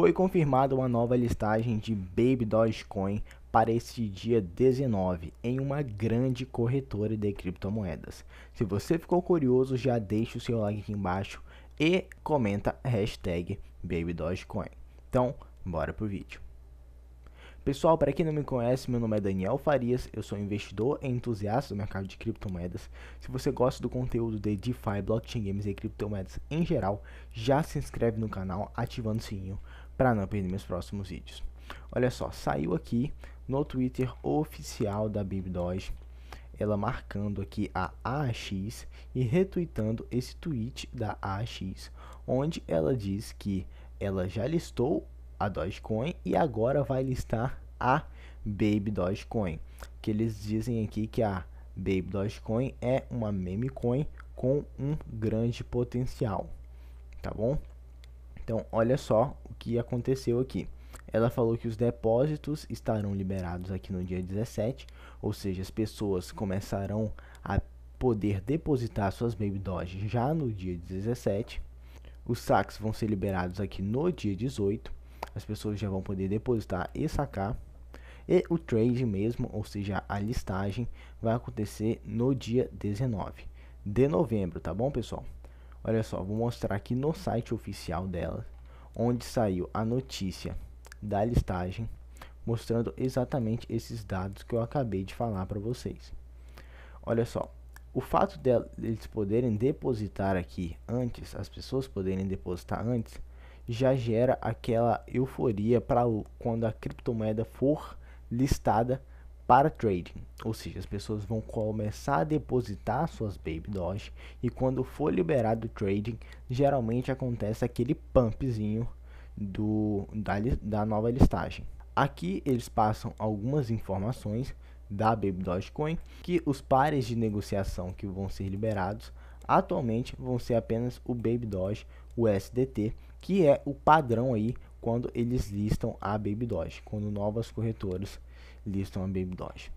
foi confirmada uma nova listagem de Baby Dogecoin para este dia 19 em uma grande corretora de criptomoedas. Se você ficou curioso, já deixa o seu like aqui embaixo e comenta hashtag BabyDogecoin. Então, bora pro vídeo. Pessoal, para quem não me conhece, meu nome é Daniel Farias, eu sou investidor e entusiasta do mercado de criptomoedas. Se você gosta do conteúdo de DeFi, blockchain games e criptomoedas em geral, já se inscreve no canal ativando o sininho para não perder meus próximos vídeos. Olha só, saiu aqui no Twitter oficial da BibDoge, ela marcando aqui a AX e retweetando esse tweet da AX, onde ela diz que ela já listou a Dogecoin e agora vai listar a Baby Dogecoin, que eles dizem aqui que a Baby Dogecoin é uma meme coin com um grande potencial, tá bom? Então, olha só o que aconteceu aqui. Ela falou que os depósitos estarão liberados aqui no dia 17, ou seja, as pessoas começarão a poder depositar suas Baby Doge já no dia 17. Os saques vão ser liberados aqui no dia 18. As pessoas já vão poder depositar e sacar. E o trade mesmo, ou seja, a listagem, vai acontecer no dia 19 de novembro, tá bom, pessoal? Olha só, vou mostrar aqui no site oficial dela, onde saiu a notícia da listagem, mostrando exatamente esses dados que eu acabei de falar para vocês. Olha só, o fato deles de poderem depositar aqui antes, as pessoas poderem depositar antes, já gera aquela euforia para quando a criptomoeda for listada para trading, ou seja, as pessoas vão começar a depositar suas Baby Doge e quando for liberado o trading, geralmente acontece aquele pumpzinho do, da, da nova listagem. Aqui eles passam algumas informações da Baby Dogecoin que os pares de negociação que vão ser liberados atualmente vão ser apenas o Baby Doge, o SDT, que é o padrão aí quando eles listam a Baby Doge, quando novas corretoras listam é a Baby Doge.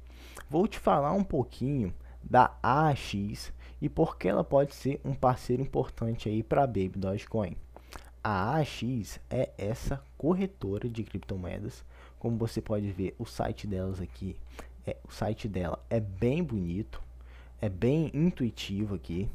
Vou te falar um pouquinho da AX e por que ela pode ser um parceiro importante aí para a Baby Dogecoin. A AX é essa corretora de criptomoedas, como você pode ver o site delas aqui. É, o site dela é bem bonito, é bem intuitivo aqui.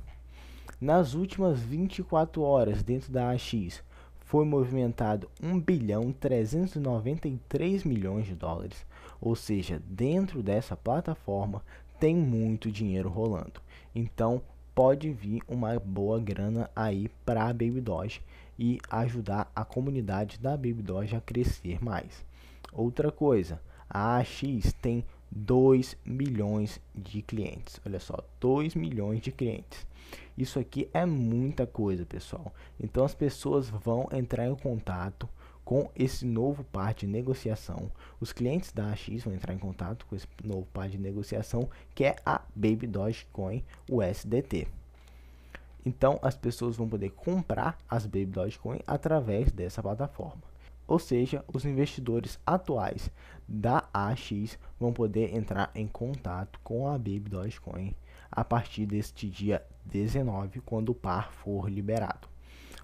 Nas últimas 24 horas dentro da AX, foi movimentado 1 bilhão 393 milhões de dólares, ou seja, dentro dessa plataforma tem muito dinheiro rolando. Então, pode vir uma boa grana aí para a Baby Doge e ajudar a comunidade da Baby Doge a crescer mais. Outra coisa, a AX tem 2 milhões de clientes. Olha só, 2 milhões de clientes. Isso aqui é muita coisa, pessoal. Então as pessoas vão entrar em contato com esse novo par de negociação. Os clientes da AX vão entrar em contato com esse novo par de negociação, que é a Baby Dogecoin USDT. Então as pessoas vão poder comprar as Baby Dogecoin através dessa plataforma. Ou seja, os investidores atuais da AX vão poder entrar em contato com a Baby Dogecoin a partir deste dia 19 quando o par for liberado.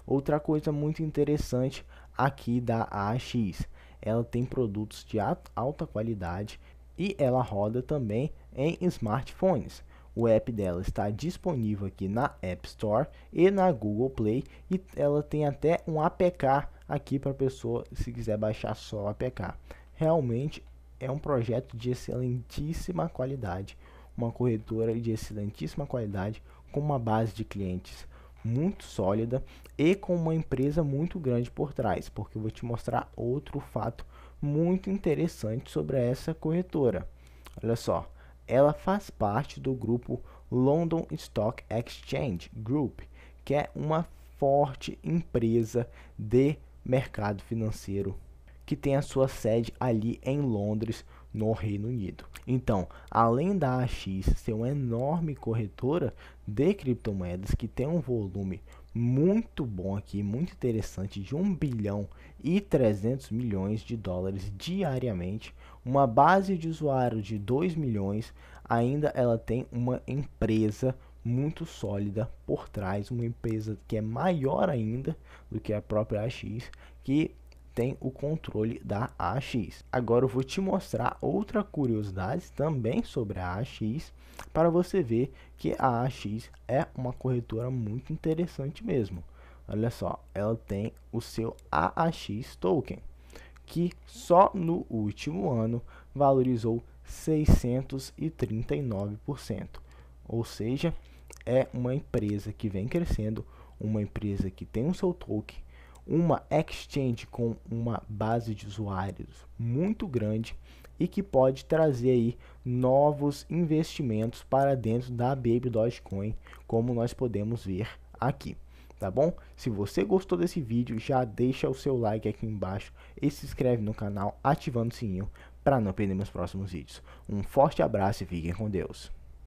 Outra coisa muito interessante aqui da AX, ela tem produtos de alta qualidade e ela roda também em smartphones. O app dela está disponível aqui na App Store e na Google Play e ela tem até um APK aqui para a pessoa se quiser baixar só o APK. Realmente é um projeto de excelentíssima qualidade, uma corretora de excelentíssima qualidade com uma base de clientes muito sólida e com uma empresa muito grande por trás, porque eu vou te mostrar outro fato muito interessante sobre essa corretora. Olha só, ela faz parte do grupo London Stock Exchange Group, que é uma forte empresa de mercado financeiro que tem a sua sede ali em Londres, no Reino Unido. Então, além da AX ser uma enorme corretora de criptomoedas que tem um volume muito bom aqui, muito interessante, de 1 bilhão e 300 milhões de dólares diariamente, uma base de usuário de 2 milhões, ainda ela tem uma empresa muito sólida por trás, uma empresa que é maior ainda do que a própria AX, que tem o controle da AX. Agora eu vou te mostrar outra curiosidade também sobre a AX para você ver que a AX é uma corretora muito interessante mesmo. Olha só, ela tem o seu AAX token que só no último ano valorizou 639%. Ou seja, é uma empresa que vem crescendo, uma empresa que tem o seu token uma exchange com uma base de usuários muito grande e que pode trazer aí novos investimentos para dentro da Baby Dogecoin, como nós podemos ver aqui, tá bom? Se você gostou desse vídeo, já deixa o seu like aqui embaixo e se inscreve no canal ativando o sininho para não perder meus próximos vídeos. Um forte abraço e fiquem com Deus.